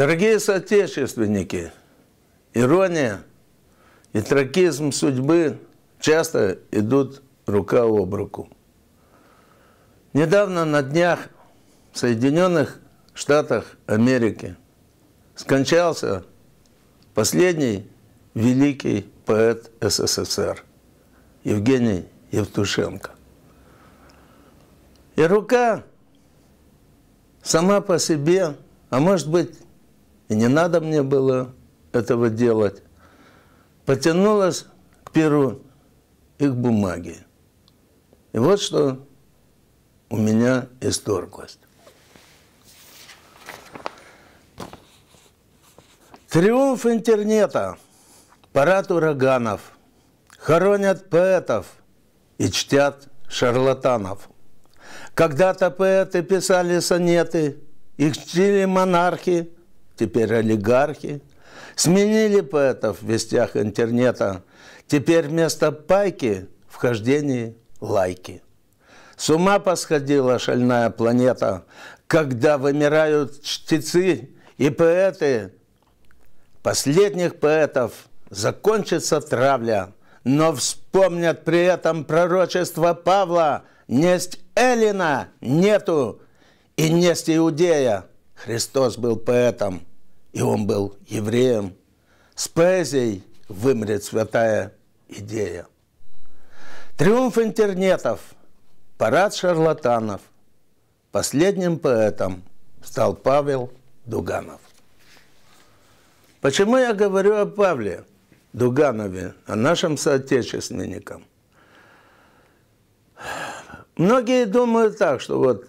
Дорогие соотечественники, ирония и трагизм судьбы часто идут рука об руку. Недавно на днях в Соединенных Штатах Америки скончался последний великий поэт СССР Евгений Евтушенко. И рука сама по себе, а может быть и не надо мне было этого делать, потянулась к перу их бумаги, И вот что у меня исторглось. Триумф интернета, парад ураганов, хоронят поэтов и чтят шарлатанов. Когда-то поэты писали сонеты, их чтили монархи, теперь олигархи. Сменили поэтов в вестях интернета. Теперь вместо пайки в лайки. С ума посходила шальная планета, когда вымирают чтецы и поэты. Последних поэтов закончится травля, но вспомнят при этом пророчество Павла «Несть Эллина нету и несть Иудея». Христос был поэтом – и он был евреем, с поэзией вымрет святая идея. Триумф интернетов, парад шарлатанов, последним поэтом стал Павел Дуганов. Почему я говорю о Павле Дуганове, о нашем соотечественнике? Многие думают так, что вот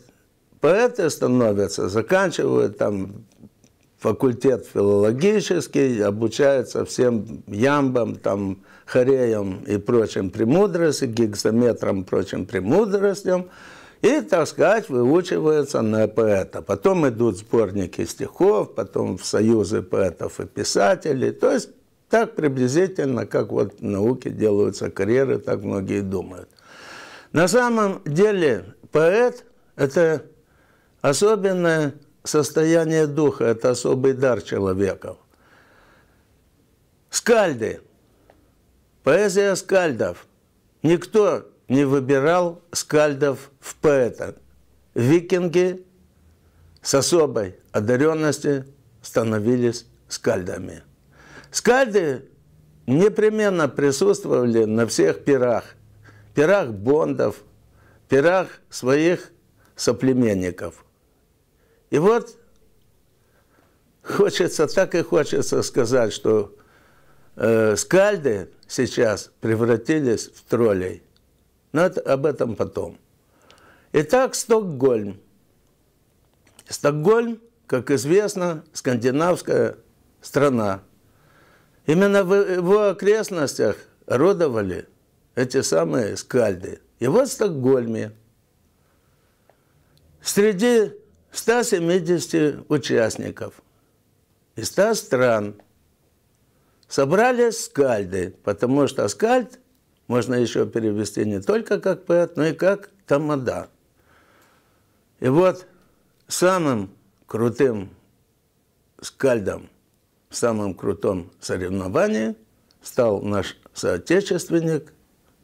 поэты становятся, заканчивают там факультет филологический, обучается всем ямбам, там, хореям и прочим премудрости, гигзометрам, прочим премудростям, и, так сказать, выучивается на поэта. Потом идут сборники стихов, потом в союзы поэтов и писателей, то есть так приблизительно, как вот в науке делаются карьеры, так многие думают. На самом деле поэт – это особенная состояние духа – это особый дар человеков. Скальды. Поэзия скальдов. Никто не выбирал скальдов в поэта. Викинги с особой одаренностью становились скальдами. Скальды непременно присутствовали на всех пирах. Пирах бондов, пирах своих соплеменников – и вот хочется, так и хочется сказать, что э, скальды сейчас превратились в троллей. Но это, об этом потом. Итак, Стокгольм. Стокгольм, как известно, скандинавская страна. Именно в его окрестностях родовали эти самые скальды. И вот в Стокгольме среди 170 участников из 100 стран собрали скальды, потому что скальд можно еще перевести не только как поэт, но и как тамада. И вот самым крутым скальдом самым самом крутом соревновании стал наш соотечественник,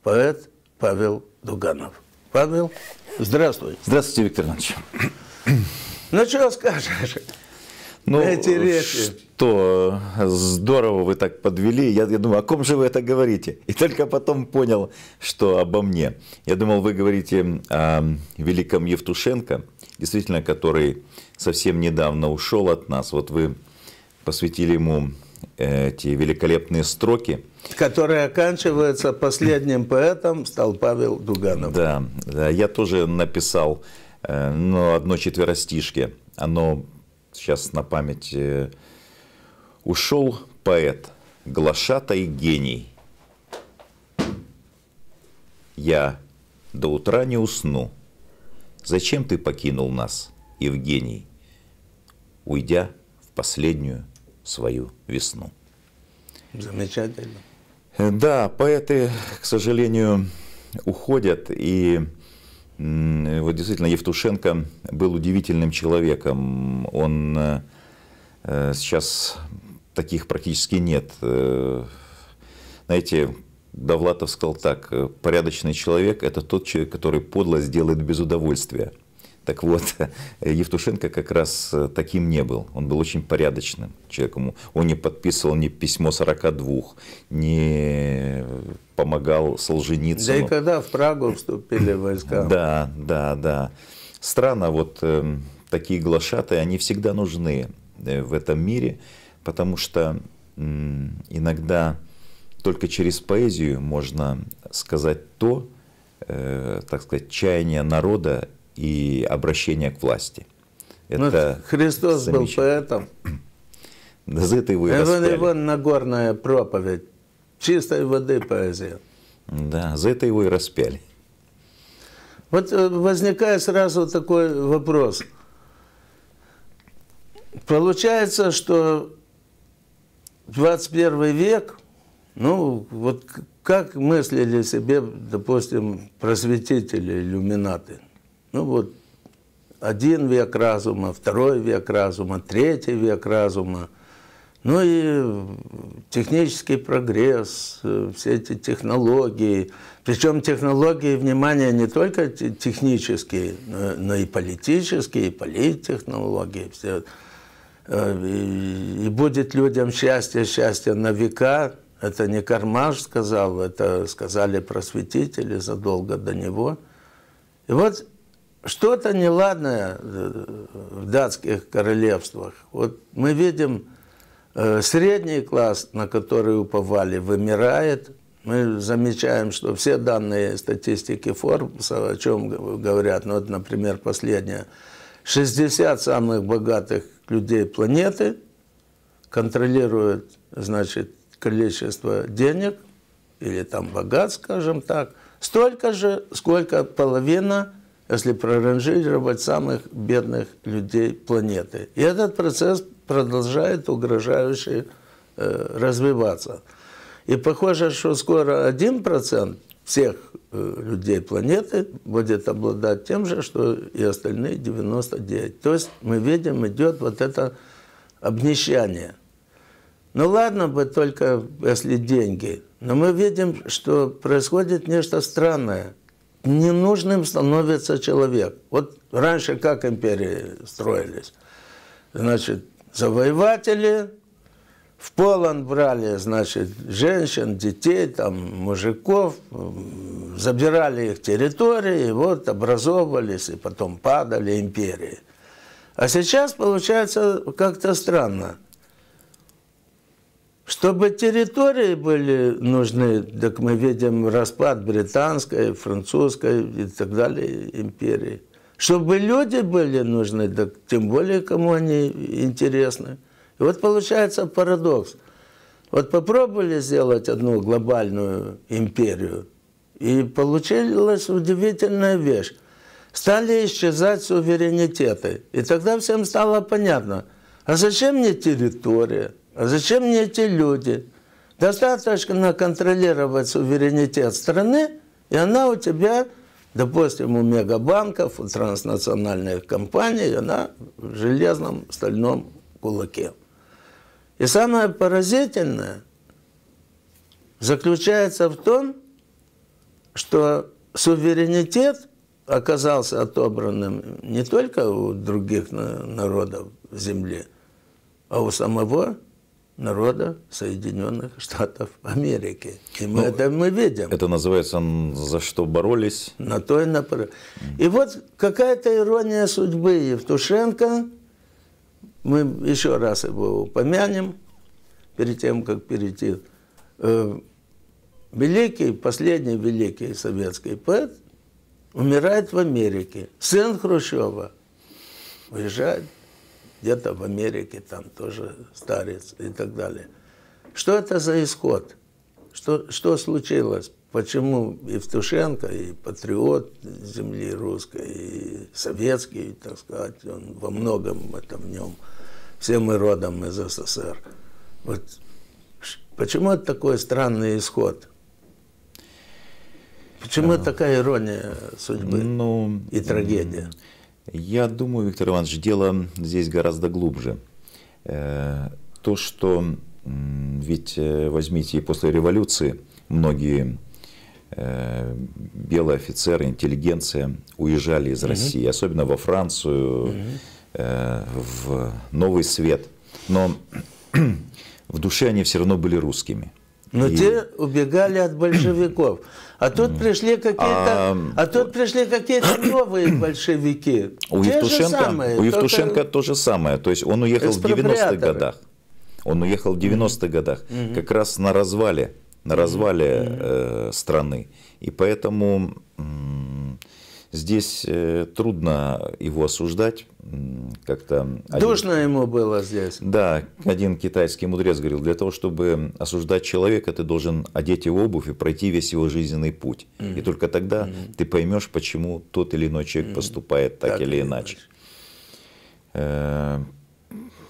поэт Павел Дуганов. Павел, здравствуй. Здравствуйте, Виктор Иванович. Ну, что скажешь? Ну, что здорово вы так подвели. Я, я думаю, о ком же вы это говорите? И только потом понял, что обо мне. Я думал, вы говорите о великом Евтушенко, действительно, который совсем недавно ушел от нас. Вот вы посвятили ему э, эти великолепные строки. Которые оканчиваются последним поэтом стал Павел Дуганов. Да, да я тоже написал Э, но одно четверостишке, оно сейчас на память э, ушел поэт, глашатай гений. Я до утра не усну. Зачем ты покинул нас, Евгений, уйдя в последнюю свою весну? Замечательно. Э, да, поэты, к сожалению, уходят, и Э, вот действительно Евтушенко был удивительным человеком. Он э, э, сейчас таких практически нет. Знаете, Довлатов сказал так, порядочный человек – это тот человек, который подлость делает без удовольствия. Так вот, Евтушенко как раз э, таким не был. Он был очень порядочным человеком. Он не подписывал ни письмо 42, не э, помогал Солженицыну. Да и когда в Прагу вступили войска. Да, да, да. Странно, вот эм, такие глашаты, они всегда нужны э, в этом мире, потому что иногда только через поэзию можно сказать то, э, так сказать, чаяние народа и обращение к власти. Ну, это Но Христос был поэтом. Да за это его и распяли. Его Нагорная проповедь, чистой воды поэзия. Да, за это его и распяли. Вот э, возникает сразу такой вопрос. Получается, что 21 век, ну вот как мыслили себе, допустим, просветители, иллюминаты – ну вот, один век разума, второй век разума, третий век разума. Ну и технический прогресс, э, все эти технологии. Причем технологии, внимание, не только технические, но и политические, и политтехнологии. Все. Э, и будет людям счастье, счастье на века. Это не Кармаш сказал, это сказали просветители задолго до него. И вот что-то неладное э, в датских королевствах. Вот мы видим, э, средний класс, на который уповали, вымирает. Мы замечаем, что все данные статистики Форбса, о чем говорят, ну вот, например, последняя, 60 самых богатых людей планеты контролируют, значит, количество денег или там богат, скажем так, столько же, сколько половина – если проранжировать самых бедных людей планеты. И этот процесс продолжает угрожающе э, развиваться. И похоже, что скоро 1% всех э, людей планеты будет обладать тем же, что и остальные 99. То есть мы видим, идет вот это обнищание. Ну ладно бы только, если деньги. Но мы видим, что происходит нечто странное – ненужным становится человек. Вот раньше как империи строились? Значит, завоеватели в полон брали, значит, женщин, детей, там, мужиков, забирали их территории, и вот образовывались, и потом падали империи. А сейчас получается как-то странно – чтобы территории были нужны, так мы видим распад британской, французской и так далее империи. Чтобы люди были нужны, так тем более кому они интересны. И вот получается парадокс. Вот попробовали сделать одну глобальную империю, и получилась удивительная вещь. Стали исчезать суверенитеты. И тогда всем стало понятно, а зачем мне территория? А зачем мне эти люди? Достаточно контролировать суверенитет страны, и она у тебя, допустим, у мегабанков, у транснациональных компаний, она в железном стальном кулаке. И самое поразительное заключается в том, что суверенитет оказался отобранным не только у других народов Земли, а у самого народа Соединенных Штатов Америки. И мы ну, это мы видим. Это называется «За что боролись?» На то и на пор. И вот какая-то ирония судьбы Евтушенко, мы еще раз его упомянем, перед тем, как перейти. Э, великий, последний великий советский поэт умирает в Америке. Сын Хрущева уезжает где-то в Америке там тоже старец и так далее. Что это за исход? Что, что случилось? Почему Евтушенко, и патриот земли русской, и советский, так сказать, он во многом этом в нем. Все мы родом из СССР. Вот почему это такой странный исход? Почему а, такая ирония судьбы ну, и трагедия? Я думаю, Виктор Иванович, дело здесь гораздо глубже. Э, то, что ведь э, возьмите после революции многие э, белые офицеры, интеллигенция уезжали из угу. России, особенно во Францию, угу. в новый свет. Но в душе они все равно были русскими. Но и... те убегали от большевиков. А тут пришли какие-то, а, а тут пришли какие-то новые большевики. У Те Евтушенко, самые, у Евтушенко то же самое. То есть он уехал в 90-х годах. Он уехал в 90-х годах, mm как раз на развале, на развале mm э, страны. И поэтому м, Здесь э, трудно его осуждать. Как-то Душно ему было а здесь. Да, один китайский мудрец говорил, для того, чтобы осуждать человека, ты должен одеть его обувь и пройти весь его жизненный путь. Mm И только тогда mm ты поймешь, почему тот или иной человек mm поступает так, так или иначе. иначе. Э,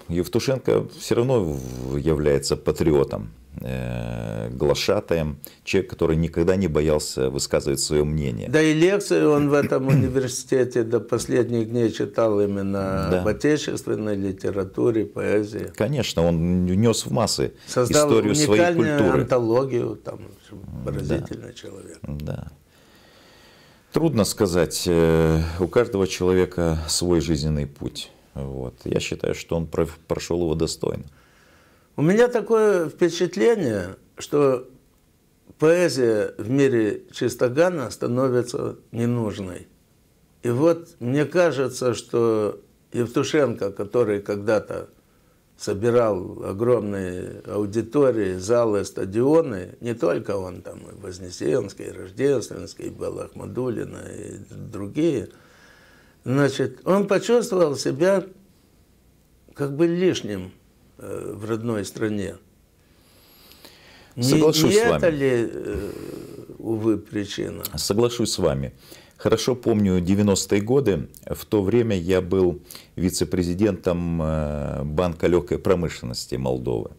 Евтушенко все равно является патриотом, э, глашатаем, человек, который никогда не боялся высказывать свое мнение. Да и лекции он в этом университете до последних дней читал именно да. об отечественной литературе, поэзии. Конечно, он нес в массы Создал историю своей культуры. Создал антологию, там, поразительный да. человек. Да. Трудно сказать, э, у каждого человека свой жизненный путь. Вот. Я считаю, что он прошел его достойно. У меня такое впечатление, что поэзия в мире Чистогана становится ненужной. И вот мне кажется, что Евтушенко, который когда-то собирал огромные аудитории, залы, стадионы, не только он там, и Вознесенский, и Рождественский, и Балахмадулина, и другие – Значит, он почувствовал себя как бы лишним э, в родной стране. Соглашусь не, не с вами. это ли, э, увы, причина? Соглашусь с вами. Хорошо помню 90-е годы. В то время я был вице-президентом э, Банка легкой промышленности Молдовы.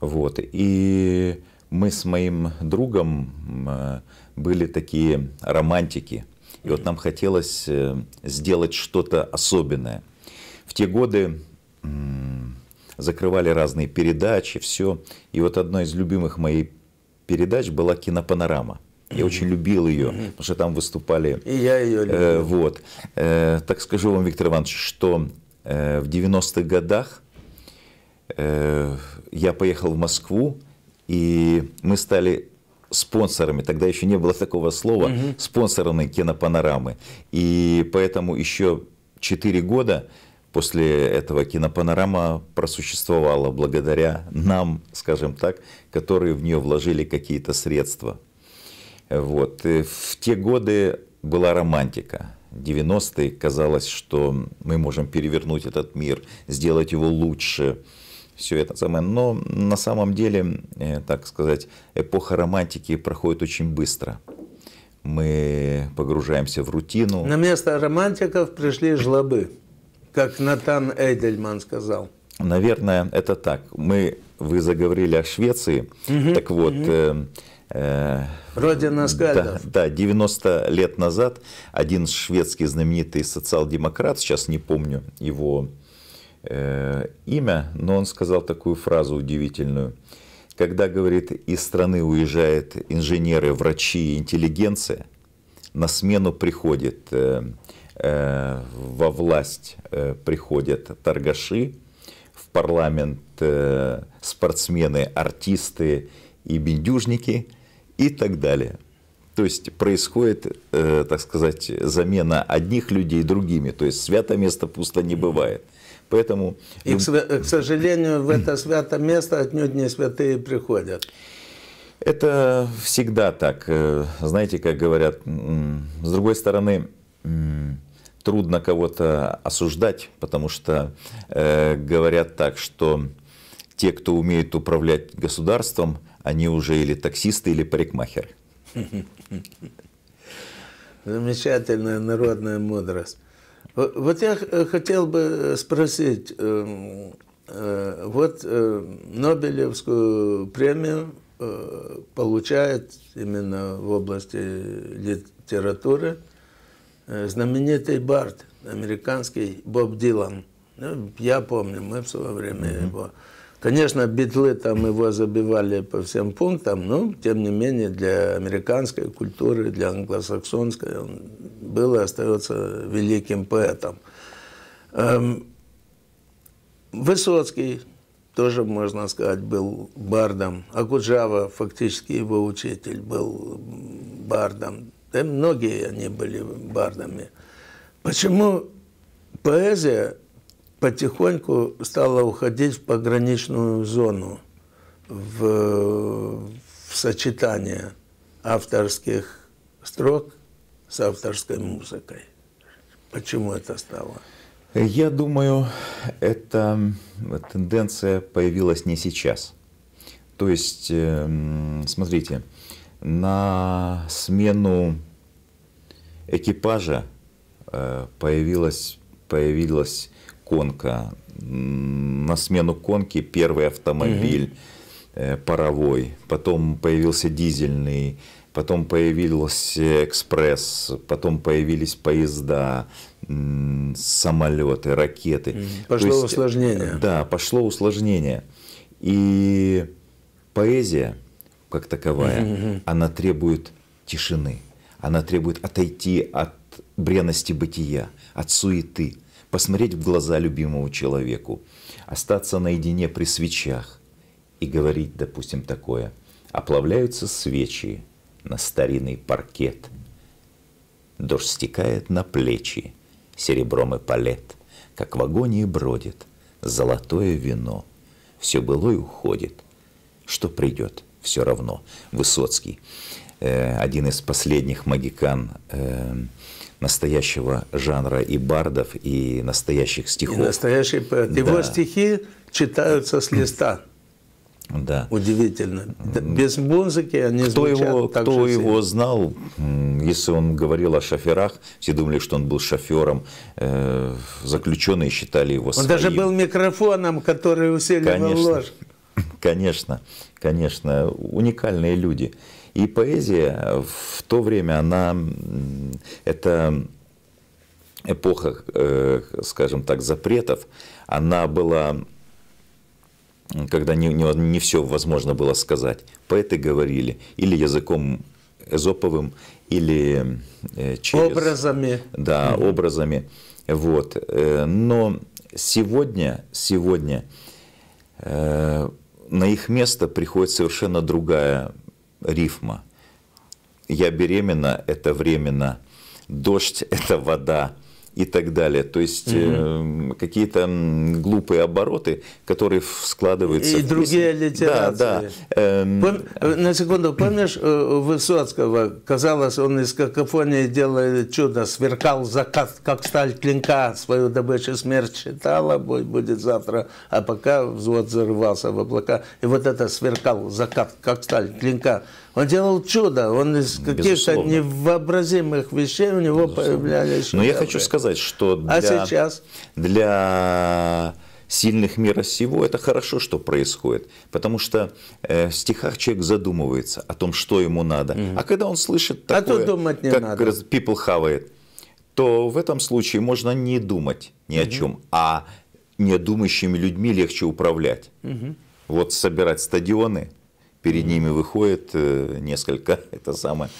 Вот. И мы с моим другом были такие романтики – и вот нам хотелось э, сделать что-то особенное. В те годы закрывали разные передачи, все. И вот одной из любимых моей передач была «Кинопанорама». Я очень любил ее, потому что там выступали... И я ее любил. Э, вот. Э, так скажу вам, Виктор Иванович, что э, в 90-х годах э, я поехал в Москву, и мы стали спонсорами, тогда еще не было такого слова, угу. спонсорами кинопанорамы. И поэтому еще 4 года после этого кинопанорама просуществовала благодаря нам, скажем так, которые в нее вложили какие-то средства. Вот. в те годы была романтика. 90-е казалось, что мы можем перевернуть этот мир, сделать его лучше все это самое. Но на самом деле, э, так сказать, эпоха романтики проходит очень быстро. Мы погружаемся в рутину. На место романтиков пришли жлобы, как Натан Эйдельман сказал. Наверное, это так. Мы, вы заговорили о Швеции. Угу, так вот, угу. Родина Скальдов. Да, да, 90 лет назад один шведский знаменитый социал-демократ, сейчас не помню его Э, имя, но он сказал такую фразу удивительную. Когда, говорит, из страны уезжают инженеры, врачи, интеллигенция, на смену приходят э, э, во власть э, приходят торгаши, в парламент э, спортсмены, артисты и бендюжники и так далее. То есть происходит, э, так сказать, замена одних людей другими. То есть свято место пусто не бывает. Поэтому... И, к сожалению, в это святое место отнюдь не святые приходят. Это всегда так. Э, знаете, как говорят, с другой стороны, трудно кого-то осуждать, потому что э, говорят так, что те, кто умеет управлять государством, они уже или таксисты, или парикмахеры. Замечательная народная мудрость. Вот я э, хотел бы э, спросить, эм, э, вот Нобелевскую премию получает именно в области литературы знаменитый бард, американский Боб Дилан. Ну, я помню, мы в свое время mm-hmm. его Конечно, битлы там его забивали по всем пунктам, но, тем не менее, для американской культуры, для англосаксонской он был и остается великим поэтом. Эм, Высоцкий тоже, можно сказать, был бардом. Акуджава, фактически его учитель, был бардом. Да э, и многие они были бардами. Почему поэзия потихоньку стала уходить в пограничную зону, в, в сочетание авторских строк с авторской музыкой. Почему это стало? Я думаю, эта э, тенденция появилась не сейчас. То есть, э, смотрите, на смену экипажа э, появилась, появилась конка. На смену конки первый автомобиль угу. паровой, потом появился дизельный, потом появился экспресс, потом появились поезда, самолеты, ракеты. Пошло есть, э, усложнение. Да, пошло усложнение. И поэзия, как таковая, угу. она требует тишины, она требует отойти от бренности бытия, от суеты, посмотреть в глаза любимому человеку, остаться наедине при свечах и говорить, допустим, такое. Оплавляются свечи на старинный паркет. Дождь стекает на плечи, серебром и палет, Как в агонии бродит золотое вино. Все было и уходит, что придет, все равно. Высоцкий. Э, один из последних магикан э, настоящего жанра и бардов, и настоящих стихов. И настоящий поэт. Да. Его стихи читаются с листа. Да. Удивительно. Без музыки они кто звучат его, так Кто же его знал, если он говорил о шоферах, все думали, что он был шофером, э, заключенные считали его он своим. Он даже был микрофоном, который усиливал конечно, ложь. Конечно, конечно. Уникальные люди. И поэзия в то время, она, это эпоха, э, скажем так, запретов, она была когда не, не, не все возможно было сказать. Поэты говорили или языком эзоповым, или э, через... Образами. Да, образами. Вот. Э, но сегодня, сегодня на их место приходит совершенно другая рифма. Я беременна – это временно, дождь – это вода, и так далее. То есть угу. э, какие-то глупые обороты, которые складываются. И в... другие литературы. Да, да. Эм, Пом... Э, на секунду, помнишь э, Высоцкого? Казалось, он из какофонии делает чудо, сверкал закат, как сталь клинка, свою добычу смерть считала, бой будет завтра, а пока взвод взорвался в облака. И вот это сверкал закат, как сталь клинка. Он делал чудо, он из каких-то невообразимых вещей у него Безусловно. появлялись. Но я хочу сказать, сказать, что а для, а сейчас? для сильных мира всего это хорошо, что происходит, потому что э, в стихах человек задумывается о том, что ему надо. Mm. А когда он слышит а такое, а думать не как надо. people хавает, то в этом случае можно не думать ни mm-hmm. о чем, а недумающими людьми легче управлять. Mm-hmm. Вот собирать стадионы, перед ними выходит э, несколько это самое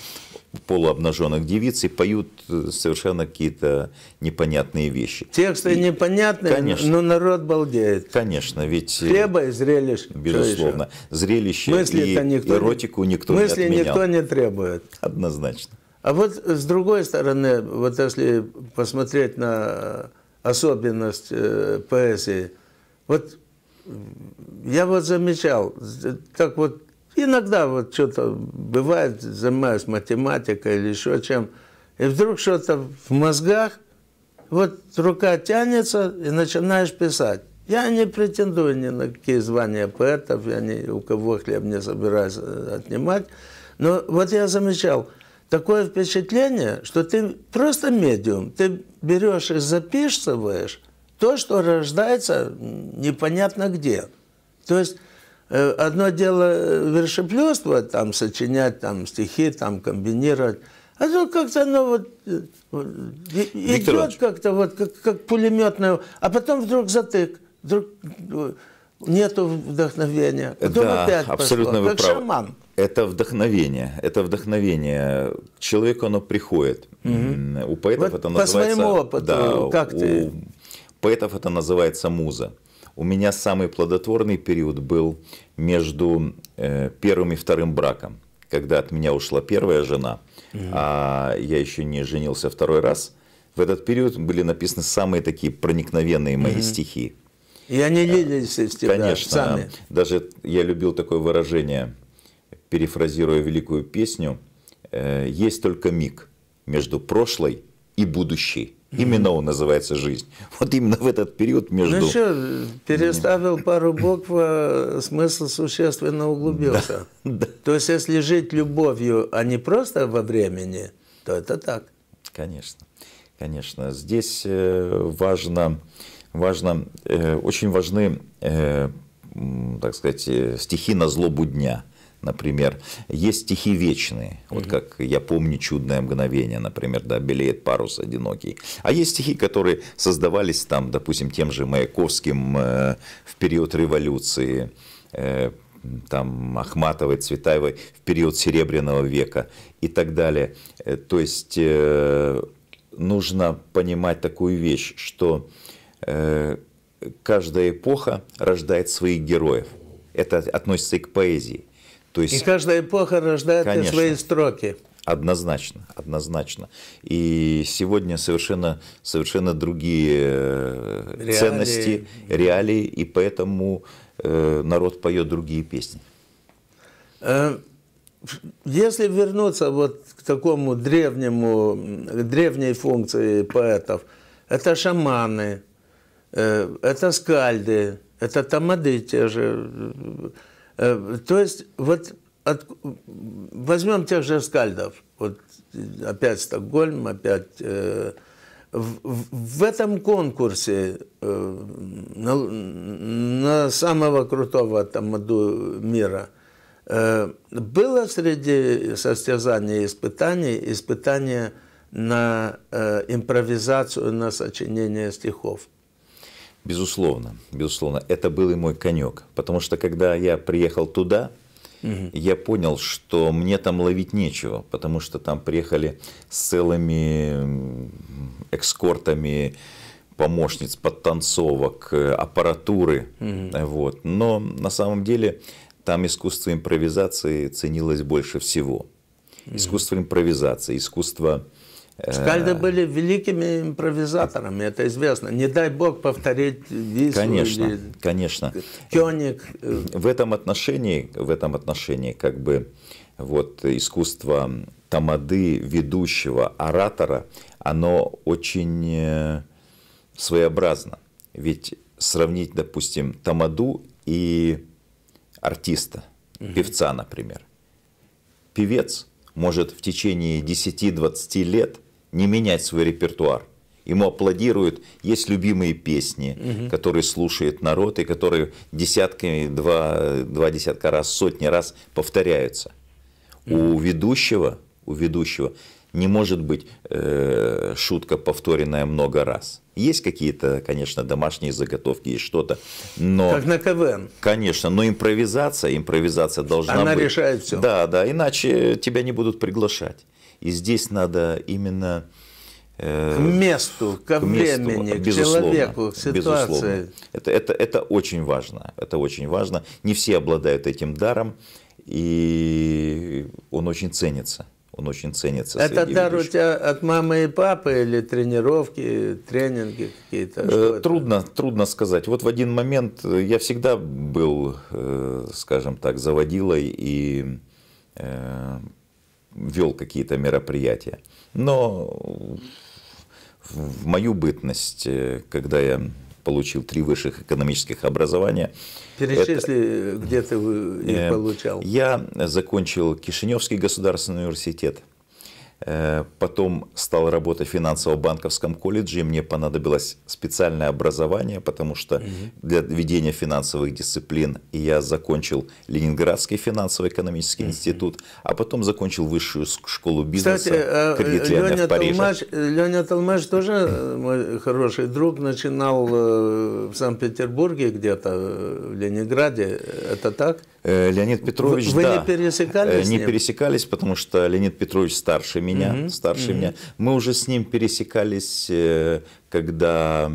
полуобнаженных девиц и поют э, совершенно какие-то непонятные вещи. Тексты и, непонятные, конечно, но народ балдеет. Конечно, ведь... Э, Хлеба и зрелищ. Безусловно. Зрелище Мысли и никто эротику никто мысли не отменял. Мысли никто не требует. Однозначно. А вот с другой стороны, вот если посмотреть на особенность э, поэзии, вот я вот замечал, так вот Иногда вот что-то бывает, занимаюсь математикой или еще чем, и вдруг что-то в мозгах, вот рука тянется и начинаешь писать. Я не претендую ни на какие звания поэтов, я ни у кого хлеб не собираюсь э, отнимать. Но вот я замечал, такое впечатление, что ты просто медиум, ты берешь и записываешь то, что рождается непонятно где. То есть Э, одно дело э, вершеплёство, там, сочинять там, стихи, там, комбинировать, а то как-то оно вот э, идет как-то вот, как, как пулеметное, а потом вдруг затык, вдруг нету вдохновения. Потом да, опять абсолютно пошло, вы как правы. шаман. Это вдохновение, это вдохновение. Человеку оно приходит. Угу. У поэтов вот это по называется... По своему опыту, да, как у ты? поэтов это называется муза. У меня самый плодотворный период был между э, первым и вторым браком, когда от меня ушла первая жена, угу. а я еще не женился второй раз. В этот период были написаны самые такие проникновенные мои угу. стихи. И они э, лились из тебя Конечно. Сами. Даже я любил такое выражение, перефразируя великую песню, «Э, «Есть только миг между прошлой и будущей». Именно он называется «Жизнь». Вот именно в этот период ну между... Ну что, переставил пару букв, э, смысл существенно углубился. Да, да. То есть, если жить любовью, а не просто во времени, то это так. Конечно, конечно. Здесь э, важно, важно э, очень важны, так сказать, стихи на злобу дня – например. Есть стихи вечные, вот угу. как «Я помню чудное мгновение», например, да, «Белеет парус одинокий». А есть стихи, которые создавались там, допустим, тем же Маяковским э, в период революции, э, там, Ахматовой, Цветаевой в период Серебряного века и так далее. Э, то есть э, нужно понимать такую вещь, что э, каждая эпоха рождает своих героев. Это относится и к поэзии. То есть, и каждая эпоха рождает конечно, свои строки. Однозначно, однозначно. И сегодня совершенно, совершенно другие э, реалии. ценности, реалии, и поэтому э, народ поет другие песни. Э, если вернуться вот к такому древнему, древней функции поэтов, это шаманы, э, это скальды, это тамады те же, Э, то есть, вот от, возьмем тех же скальдов, вот опять Стокгольм, опять... Э, в, в этом конкурсе э, на, на самого крутого тамаду мира было среди состязаний и испытаний испытание на импровизацию, на сочинение стихов. Безусловно, безусловно, это был и мой конек, потому что когда я приехал туда, угу. я понял, что мне там ловить нечего, потому что там приехали с целыми экскортами помощниц, подтанцовок, э, аппаратуры, угу. вот. Но на самом деле там искусство импровизации ценилось больше всего. Искусство импровизации, искусство Э, Скальды были великими импровизаторами, это известно. Не дай бог повторить Вису конечно, или конечно. Кёник. Э. В этом отношении, в этом отношении, как бы вот искусство тамады ведущего оратора, оно очень э, своеобразно. Ведь сравнить, допустим, тамаду и артиста, угу. певца, например. Певец может в течение 10-20 лет – не менять свой репертуар. Ему аплодируют, есть любимые песни, угу. которые слушает народ и которые десятками, два, два десятка раз, сотни раз повторяются. Угу. У ведущего, у ведущего не может быть э, шутка, повторенная много раз. Есть какие-то, конечно, домашние заготовки и что-то, но... Как на КВН. Конечно, но импровизация, импровизация должна Она быть... Она решает все. Да, да, иначе тебя не будут приглашать. И здесь надо именно э, к месту, ко к времени, месту, к человеку, к ситуации. Это, это, это очень важно. Это очень важно. Не все обладают этим даром, и он очень ценится. Он очень ценится. Это дар у тебя от мамы и папы или тренировки, тренинги какие-то? Э, трудно, трудно сказать. Вот в один момент э, я всегда был, скажем так, заводилой и вел какие-то мероприятия. Но в мою бытность, э, когда я получил три высших экономических образования. Перечисли, это... где ты их эм, получал. Я закончил Кишиневский государственный университет. Э, потом стал работать в финансово-банковском колледже, и мне понадобилось специальное образование, потому что для ведения финансовых дисциплин я закончил Ленинградский финансово-экономический институт, а потом закончил высшую школу бизнеса Кстати, кредит Леня в Париже. Леня Толмаш тоже э, мой хороший друг, начинал э, в Санкт-Петербурге где-то, в Ленинграде, это так? Э, Леонид Петрович, Вы, да, э, не пересекались? Не пересекались, потому что Леонид Петрович старше меня, угу, старше угу. меня. Мы уже с ним пересекались, э, когда,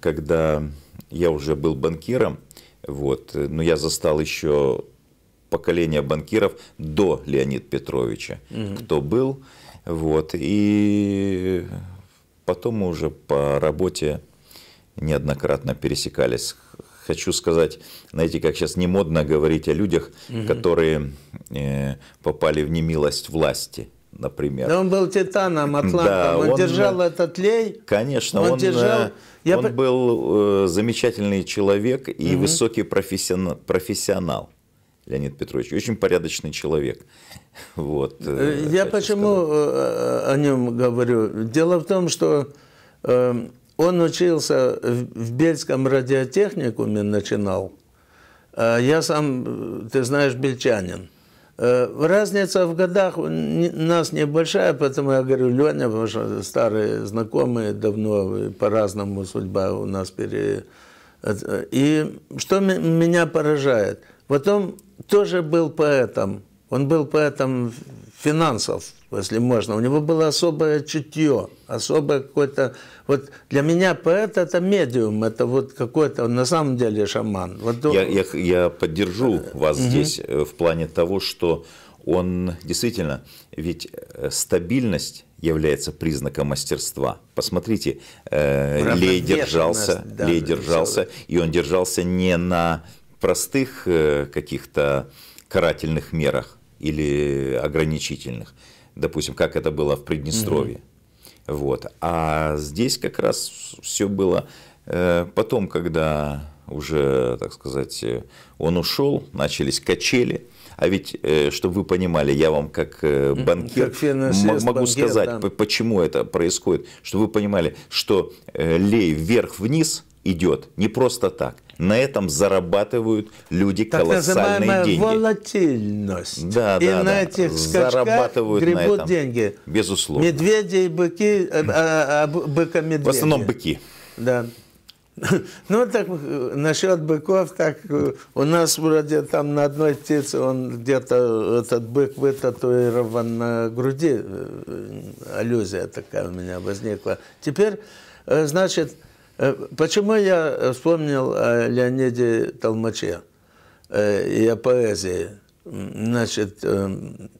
когда я уже был банкиром, вот, но я застал еще поколение банкиров до Леонида Петровича, угу. кто был, вот, и потом мы уже по работе неоднократно пересекались хочу сказать, знаете, как сейчас не модно говорить о людях, угу. которые э, попали в немилость власти например. Да он был титаном, атлантом, да, он, он э, держал этот лей. Конечно, он, он э, держал. Я... Он был э, замечательный человек и угу. высокий профессионал, профессионал, Леонид Петрович, очень порядочный человек. Вот. Э, э Я почему сказать. о нем говорю? Дело в том, что э, он учился в Бельском радиотехникуме, начинал. А я сам, ты знаешь, бельчанин. Э, разница в годах у нас небольшая, поэтому я говорю Леня, потому что старые знакомые, давно по-разному судьба у нас пере... И что меня поражает? Потом тоже был поэтом. Он был поэтом финансов, если можно. У него было особое чутье, особое какое-то... Вот для меня поэт – это медиум, это вот какой-то, на самом деле, шаман. Вот он... я, я, я поддержу вас угу. здесь э, в плане того, что он действительно, ведь э, стабильность является признаком мастерства. Посмотрите, э, Лей держался, да, Лей держался, и он держался не на простых э, каких-то карательных мерах или ограничительных допустим, как это было в Приднестровье. mm Вот. А здесь как раз все было э, потом, когда уже, так сказать, э, он ушел, начались качели, а ведь, э, чтобы вы понимали, я вам как э, банкир как могу банкир, сказать, да. почему это происходит. Чтобы вы понимали, что э, лей вверх-вниз идет не просто так. На этом зарабатывают люди так колоссальные деньги. волатильность. Да, и да, на да. этих зарабатывают гребут на этом. деньги. Безусловно. Медведи и быки, а, а, а быка-медведи. В основном быки. Да. Ну, так э, насчет быков, так э, у нас вроде там на одной птице он где-то, э, этот бык вытатуирован на груди. Аллюзия такая у меня возникла. Теперь, значит, почему я вспомнил о Леониде Толмаче и о поэзии? Значит, эм,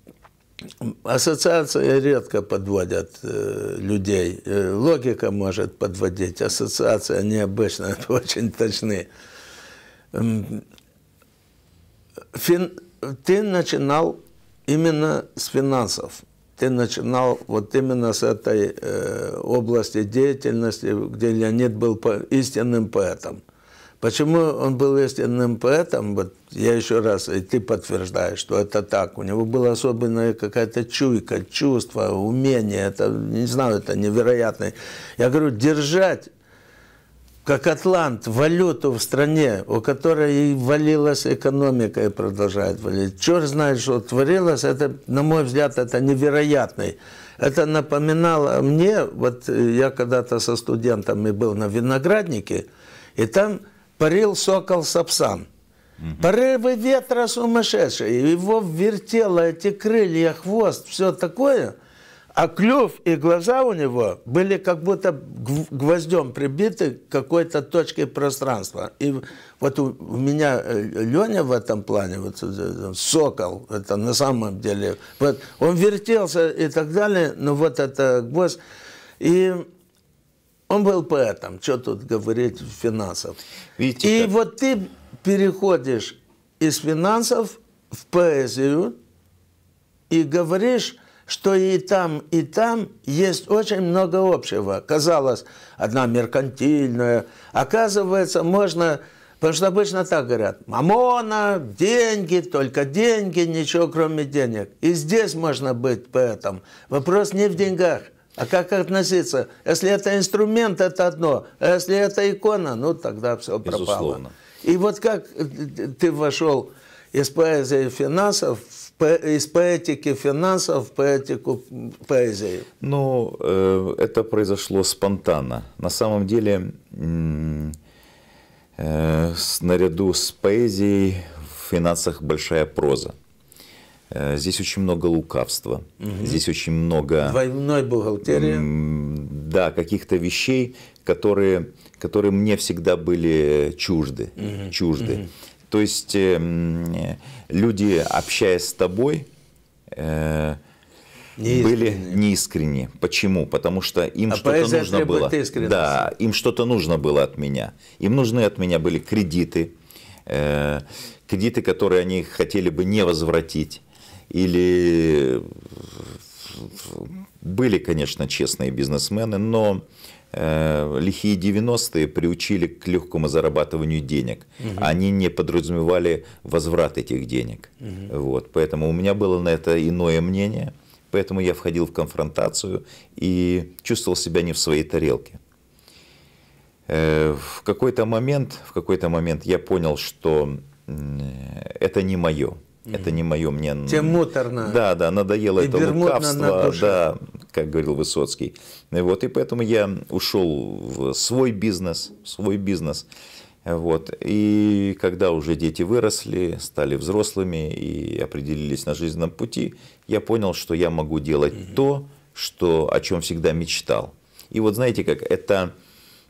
Ассоциации редко подводят э, людей. Э, логика может подводить. Ассоциации, необычно обычно очень точны. Фин... Ты начинал именно с финансов. Ты начинал вот именно с этой э, области деятельности, где Леонид был по... истинным поэтом – Почему он был истинным поэтом, вот я еще раз, и ты подтверждаешь, что это так. У него была особенная какая-то чуйка, чувство, умение, это, не знаю, это невероятное. Я говорю, держать как атлант, валюту в стране, у которой и валилась экономика и продолжает валить. Черт знает, что творилось, это, на мой взгляд, это невероятный. Это напоминало мне, вот я когда-то со студентами был на винограднике, и там парил сокол Сапсан. Угу. Порывы ветра сумасшедшие, его вертело, эти крылья, хвост, все такое. А клюв и глаза у него были как будто гвоздем прибиты к какой-то точке пространства. И вот у меня э, Леня в этом плане, вот э, э, сокол, это на самом деле, вот он вертелся и так далее, но вот это гвоздь. И он был поэтом, что тут говорить финансов. Видите, и как... вот ты переходишь из финансов в поэзию и говоришь, что и там, и там есть очень много общего. Казалось, одна меркантильная. Оказывается, можно, потому что обычно так говорят, мамона, деньги, только деньги, ничего кроме денег. И здесь можно быть поэтом. Вопрос не в деньгах. А как относиться? Если это инструмент, это одно. А если это икона, ну тогда все пропало. Безусловно. И вот как ты вошел из поэзии финансов, из поэтики финансов в поэтику поэзии? Ну, э, это произошло спонтанно. На самом деле, э, наряду с поэзией в финансах большая проза. Э, здесь очень много лукавства, угу. здесь очень много... Двойной бухгалтерии. Да, каких-то вещей, которые, которые мне всегда были чужды. Угу. чужды. Угу. То есть эм, люди, общаясь с тобой, э, Неискренне. были неискренни. Почему? Потому что им а что-то нужно было. Да, им что-то нужно было от меня. Им нужны от меня были кредиты, э, кредиты, которые они хотели бы не возвратить или были, конечно, честные бизнесмены, но э, лихие 90-е приучили к легкому зарабатыванию денег. Угу. Они не подразумевали возврат этих денег. Угу. Вот, поэтому у меня было на это иное мнение. Поэтому я входил в конфронтацию и чувствовал себя не в своей тарелке. Э, в какой-то момент, в какой-то момент я понял, что э, это не мое. Это не мое, мне... Тем муторно. Да, да, надоело это лукавство, да, как говорил Высоцкий. Вот, и поэтому я ушел в свой бизнес, в свой бизнес. Вот. И когда уже дети выросли, стали взрослыми и определились на жизненном пути, я понял, что я могу делать то, что, о чем всегда мечтал. И вот знаете, как это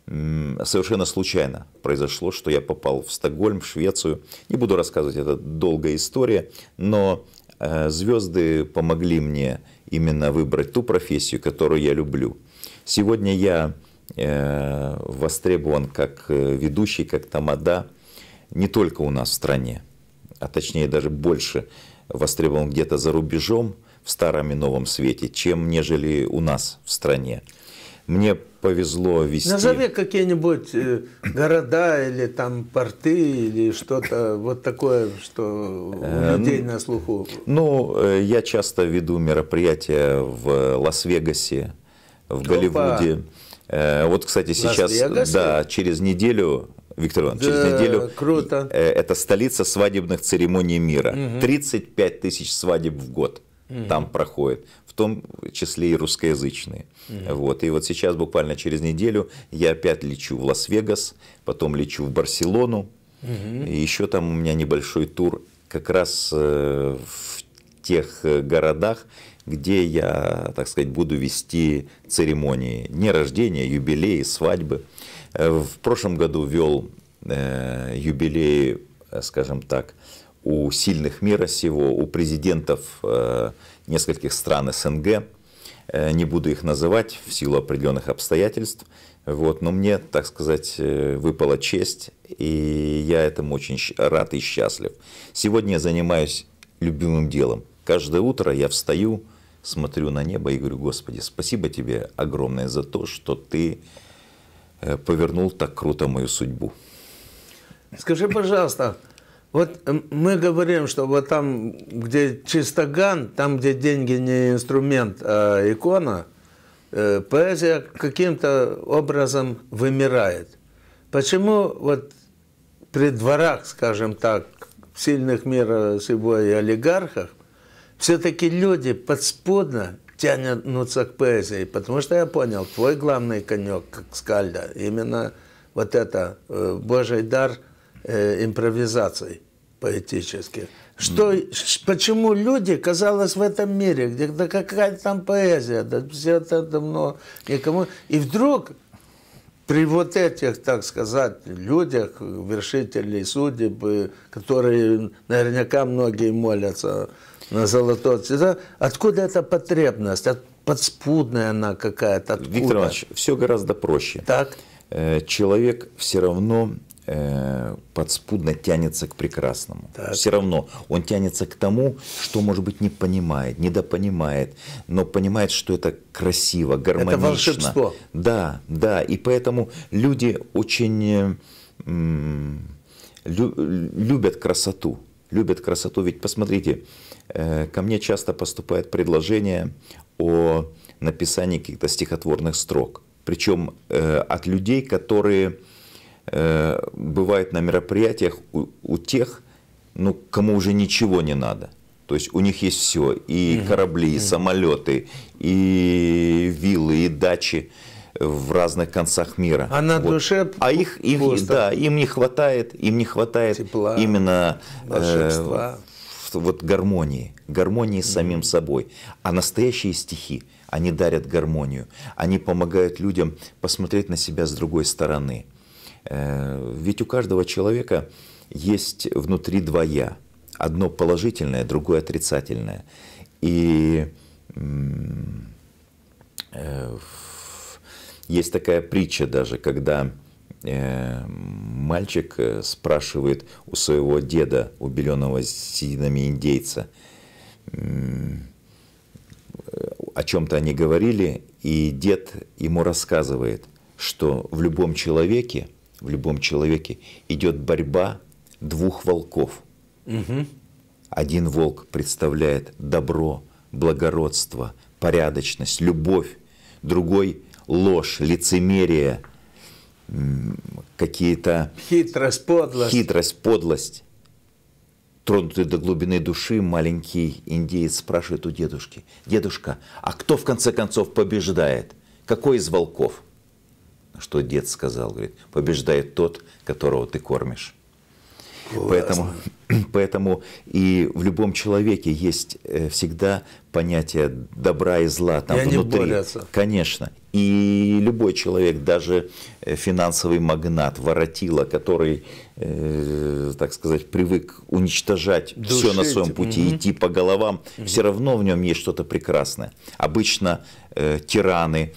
совершенно случайно произошло, что я попал в Стокгольм, в Швецию. Не буду рассказывать, это долгая история, но э, звезды помогли мне именно выбрать ту профессию, которую я люблю. Сегодня я э, востребован как э, ведущий, как тамада, не только у нас в стране, а точнее даже больше востребован где-то за рубежом в старом и новом свете, чем нежели у нас в стране. Мне повезло вести. Назови какие-нибудь э, города или там порты или что-то вот такое, что у э, людей на слуху. Ну, э, я часто веду мероприятия в Лас-Вегасе, в Голливуде. Вот, кстати, сейчас, да, через неделю Виктор Иванович, да, через неделю. Круто. Это столица свадебных церемоний мира. Угу. 35 тысяч свадеб в год угу. там проходит том числе и русскоязычные. mm Вот. И вот сейчас, буквально через неделю, я опять лечу в Лас-Вегас, потом лечу в Барселону, mm и еще там у меня небольшой тур как раз э, в тех э, городах, где я, так сказать, буду вести церемонии дни рождения, юбилеи, свадьбы. Э, в прошлом году вел юбилеи, скажем так, у сильных мира сего, у президентов нескольких стран СНГ. Э, не буду их называть в силу определенных обстоятельств. Вот, но мне, так сказать, э, выпала честь, и я этому очень рад и счастлив. Сегодня я занимаюсь любимым делом. Каждое утро я встаю, смотрю на небо и говорю, Господи, спасибо тебе огромное за то, что ты э, повернул так круто мою судьбу. Скажи, пожалуйста, вот мы говорим, что вот там, где чистоган, там, где деньги не инструмент, а икона, э, поэзия каким-то образом вымирает. Почему вот при дворах, скажем так, сильных мира сего и олигархах, все-таки люди подспудно тянутся к поэзии, потому что я понял, твой главный конек, как скальда, именно вот это, э, божий дар э, импровизации поэтически. Что, mm. Почему люди, казалось, в этом мире, где да какая там поэзия, да все это давно никому... И вдруг при вот этих, так сказать, людях, вершителей судеб, э, которые наверняка многие молятся на золотое цвета, откуда эта потребность? От, подспудная она какая-то. Откуда? Виктор Иванович, все гораздо проще. Так. Э, человек все равно э, подспудно тянется к прекрасному. Так. Все равно он тянется к тому, что, может быть, не понимает, недопонимает, но понимает, что это красиво, гармонично. Это волшебство. Да, да. И поэтому люди очень э, лю, любят красоту. Любят красоту. Ведь посмотрите, э, ко мне часто поступает предложение о написании каких-то стихотворных строк. Причем э, от людей, которые э, бывает на мероприятиях у, у тех, ну, кому уже ничего не надо. То есть у них есть все. И угу. корабли, и самолеты, и виллы, и дачи в разных концах мира. А на вот. душе а их, их да, им не хватает, им не хватает Тепла, именно э, вот гармонии, гармонии с самим собой. А настоящие стихи, они дарят гармонию, они помогают людям посмотреть на себя с другой стороны. Э, ведь у каждого человека есть внутри два «я». Одно положительное, другое отрицательное. И э, есть такая притча даже, когда э, мальчик спрашивает у своего деда, у беленого сединами индейца, о чем-то они говорили, и дед ему рассказывает, что в любом человеке в любом человеке идет борьба двух волков. Угу. Один волк представляет добро, благородство, порядочность, любовь. Другой – ложь, лицемерие, какие-то… Хитрость, подлость. Хитрость, подлость. Тронутый до глубины души маленький индеец спрашивает у дедушки, «Дедушка, а кто в конце концов побеждает? Какой из волков?» что дед сказал, говорит, побеждает тот, которого ты кормишь. Классно. Поэтому, поэтому и в любом человеке есть э, всегда понятие добра и зла там и внутри. Они борются. Конечно. И любой человек, даже э, финансовый магнат, воротила, который, э, так сказать, привык уничтожать Душить. все на своем пути, угу. идти по головам, угу. все равно в нем есть что-то прекрасное. Обычно э, тираны,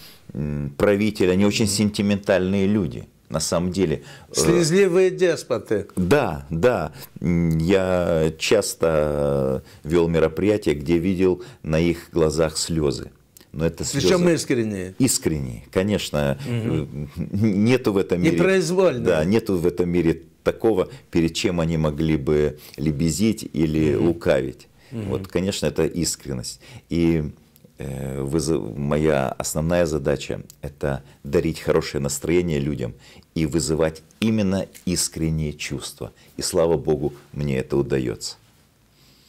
правители, они очень сентиментальные люди. На самом деле... Слезливые деспоты. Да, да. Я часто э, вел мероприятия, где видел на их глазах слезы. Но это слезы. Причем искренние. Искренние, конечно. Угу. Нету в этом мире... Непроизвольно. Да, нету в этом мире такого, перед чем они могли бы лебезить или угу. лукавить. Угу. Вот, конечно, это искренность. И Э, моя основная задача – это дарить хорошее настроение людям и вызывать именно искренние чувства. И слава Богу, мне это удается.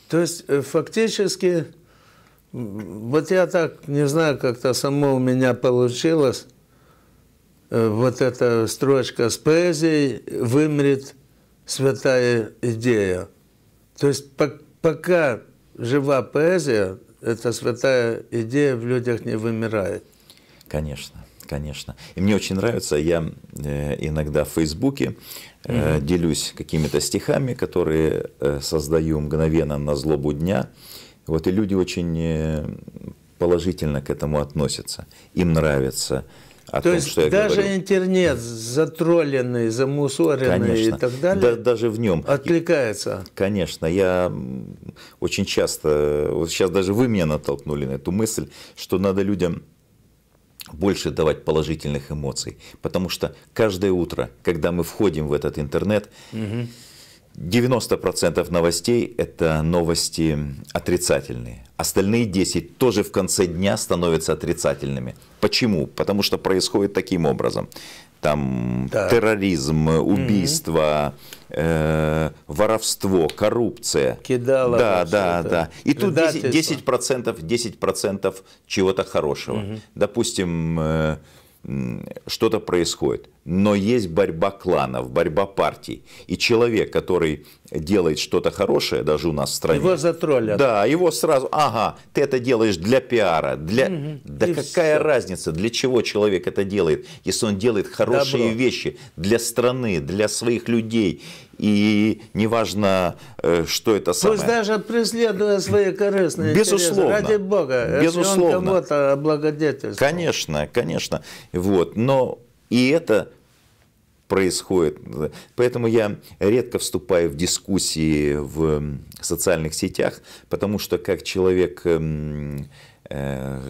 То есть э, фактически, вот я так не знаю, как-то само у меня получилось, э, вот эта строчка с поэзией «Вымрет святая идея». То есть пока жива поэзия, эта святая идея в людях не вымирает. Конечно, конечно. И мне очень нравится, я э, иногда в Фейсбуке угу. делюсь какими-то стихами, которые э, создаю мгновенно на злобу дня. Вот и люди очень положительно к этому относятся. Им нравится о То том, есть что я даже говорю. интернет затролленный, замусоренный Конечно. и так далее. Да, даже в нем. Откликается. И, конечно, я очень часто, вот сейчас даже вы меня натолкнули на эту мысль, что надо людям больше давать положительных эмоций. Потому что каждое утро, когда мы входим в этот интернет, угу 90% новостей – это новости отрицательные. Остальные 10 тоже в конце дня становятся отрицательными. Почему? Потому что происходит таким образом. Там да. терроризм, убийство, mm э, воровство, коррупция. Кидало. Да, да, да. И тут 10%, 10%, 10 чего-то хорошего. mm Допустим, э, что-то происходит но есть борьба кланов, борьба партий. И человек, который делает что-то хорошее, даже у нас в стране. Его затроллят. Да, его сразу, ага, ты это делаешь для пиара. Для... Угу, да какая все. разница, для чего человек это делает, если он делает хорошие Добро. вещи для страны, для своих людей. И неважно, э, что это самое. Пусть даже преследуя свои корыстные Безусловно. Интересы, ради Бога, Безусловно. если он кого-то облагодетельствует. Конечно, конечно. Вот. Но и это происходит. Поэтому я редко вступаю в дискуссии в социальных сетях, потому что как человек, эм, э,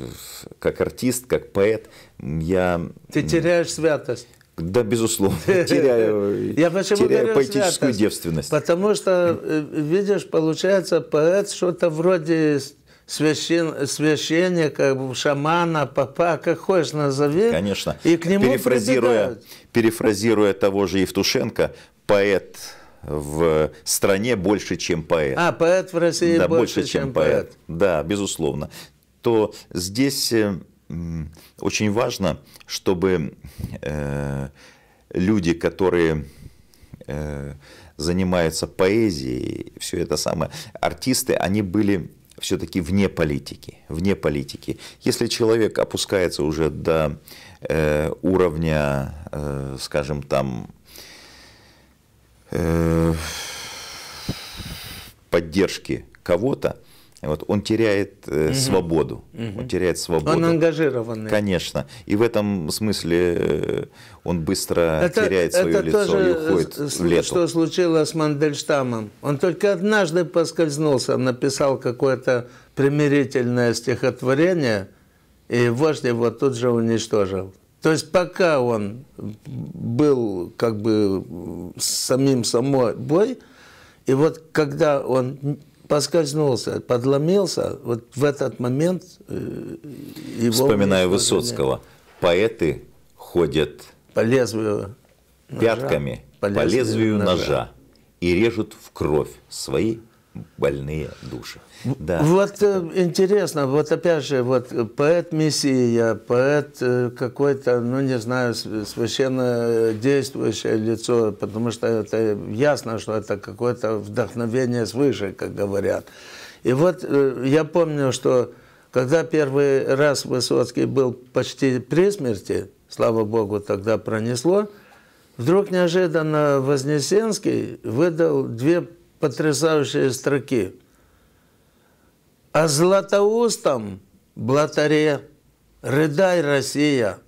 как артист, как поэт, я... Ты теряешь святость. Да, безусловно, теряю, я почему теряю поэтическую святость? девственность. Потому что, э, видишь, получается, поэт что-то вроде священ, священника, шамана, папа, как хочешь назови. Конечно. И к нему перефразируя, прибегают. перефразируя того же Евтушенко, поэт в стране больше, чем поэт. А, поэт в России да, больше, больше чем, чем поэт. поэт. Да, безусловно. То здесь э, очень важно, чтобы э, люди, которые э, занимаются поэзией, все это самое, артисты, они были все-таки вне политики. Вне политики. Если человек опускается уже до э, уровня, э, скажем там, э, поддержки кого-то, вот он теряет э, угу. свободу, угу. он теряет свободу. Он ангажированный. Конечно, и в этом смысле э, он быстро это, теряет свое это лицо тоже и уходит в лету. Что случилось с Мандельштамом? Он только однажды поскользнулся, написал какое-то примирительное стихотворение, и вождь его тут же уничтожил. То есть пока он был как бы самим собой, и вот когда он поскользнулся, подломился, вот в этот момент э, его... Вспоминаю Высоцкого. Поэты ходят... По лезвию ножа, Пятками по лезвию, по лезвию ножа. ножа и режут в кровь свои больные души. Да. Вот э, интересно, вот опять же, вот э, поэт Мессия, поэт э, какой-то, ну не знаю, священно действующее лицо, потому что это ясно, что это какое-то вдохновение свыше, как говорят. И вот я помню, что когда первый раз Высоцкий был почти при смерти, слава богу, тогда пронесло, вдруг неожиданно Вознесенский выдал две потрясающие строки. А златоустом блатаре, рыдай, Россия,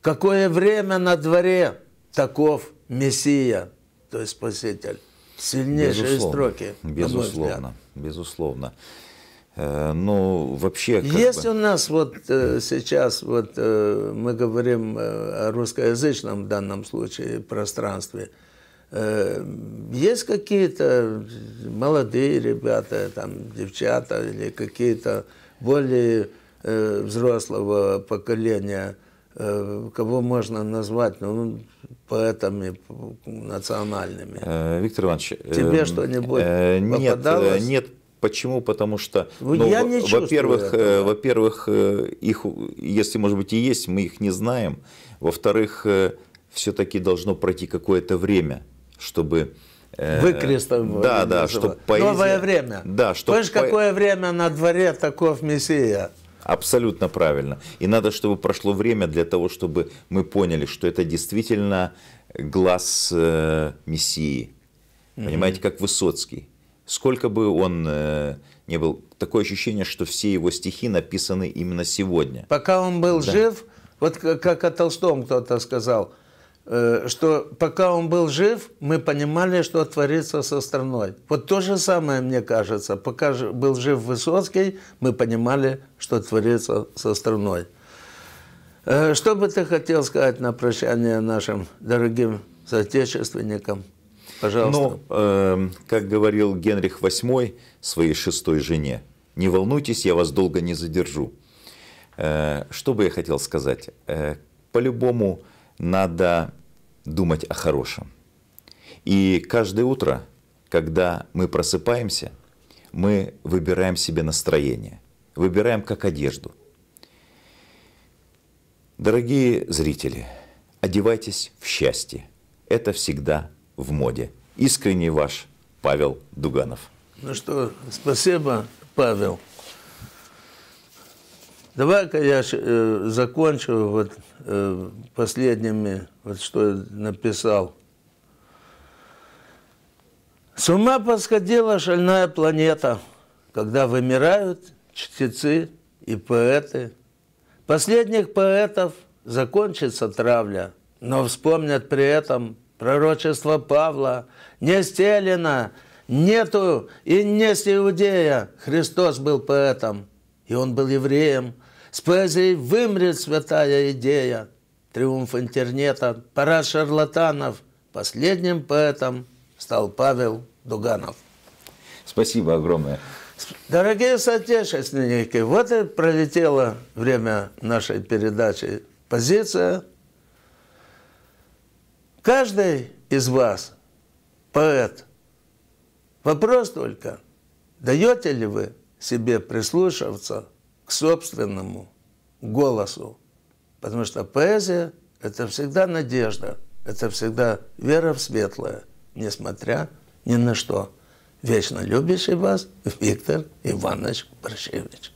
какое время на дворе, таков Мессия, то есть Спаситель. Сильнейшие безусловно, строки. Безусловно, безусловно. Э, ну, вообще... Есть бы... у нас вот э, сейчас, вот э, мы говорим э, о русскоязычном в данном случае пространстве, э, Э, есть какие-то молодые ребята, там, девчата или какие-то более э, взрослого поколения, э, кого можно назвать ну, поэтами национальными. Виктор Иванович, тебе что-нибудь попадалось? Нет, нет, Почему? Потому что, ну, ну во-первых, во-первых, их, если, может быть, и есть, мы их не знаем. Во-вторых, все-таки должно пройти какое-то время чтобы э, Выкрестом. Да, да, чтобы поэзия... Новое время. Да, что Понимаешь, по... какое время на дворе таков Мессия? Абсолютно правильно. И надо, чтобы прошло время для того, чтобы мы поняли, что это действительно глаз э, Мессии. Угу. Понимаете, как Высоцкий. Сколько бы он э, не был, такое ощущение, что все его стихи написаны именно сегодня. Пока он был да. жив, вот как о Толстом кто-то сказал – Э, что пока он был жив, мы понимали, что творится со страной. Вот то же самое, мне кажется, пока был жив Высоцкий, мы понимали, что творится со страной. Э, что бы ты хотел сказать на прощание нашим дорогим соотечественникам? Пожалуйста. Ну, э, как говорил Генрих VIII своей шестой жене, не волнуйтесь, я вас долго не задержу. Э, что бы я хотел сказать? Э, по-любому надо думать о хорошем. И каждое утро, когда мы просыпаемся, мы выбираем себе настроение, выбираем как одежду. Дорогие зрители, одевайтесь в счастье. Это всегда в моде. Искренне ваш Павел Дуганов. Ну что, спасибо, Павел. Давай-ка я э, закончу вот э, последними, вот что я написал. С ума посходила шальная планета, когда вымирают чтецы и поэты. Последних поэтов закончится травля, но вспомнят при этом пророчество Павла, не Стелина, нету и не с Иудея. Христос был поэтом, и он был евреем, с поэзией вымрет святая идея. Триумф интернета, пора шарлатанов. Последним поэтом стал Павел Дуганов. Спасибо огромное. Дорогие соотечественники, вот и пролетело время нашей передачи. Позиция. Каждый из вас поэт. Вопрос только, даете ли вы себе прислушиваться к собственному голосу. Потому что поэзия – это всегда надежда, это всегда вера в светлое, несмотря ни на что. Вечно любящий вас Виктор Иванович Борщевич.